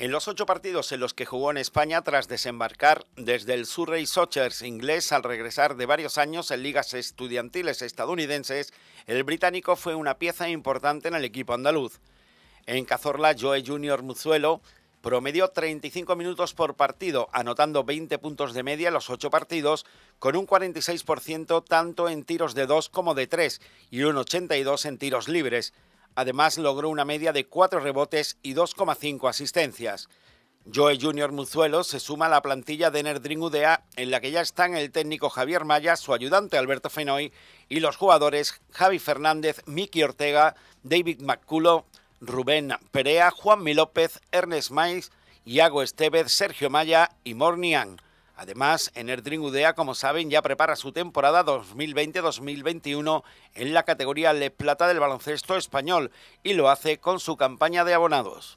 En los ocho partidos en los que jugó en España tras desembarcar desde el Surrey Sochers inglés al regresar de varios años en ligas estudiantiles estadounidenses, el británico fue una pieza importante en el equipo andaluz. En Cazorla, Joe Junior Muzuelo promedió 35 minutos por partido, anotando 20 puntos de media en los ocho partidos, con un 46% tanto en tiros de dos como de tres y un 82% en tiros libres. Además, logró una media de 4 rebotes y 2,5 asistencias. Joe Junior Muzuelo se suma a la plantilla de Nerdring UDA, en la que ya están el técnico Javier Maya, su ayudante Alberto Fenoy y los jugadores Javi Fernández, Miki Ortega, David McCulo, Rubén Perea, Juanmi López, Ernest y Iago Estevez, Sergio Maya y Mornián. Además, Erdring Udea, como saben, ya prepara su temporada 2020-2021 en la categoría Le Plata del baloncesto español y lo hace con su campaña de abonados.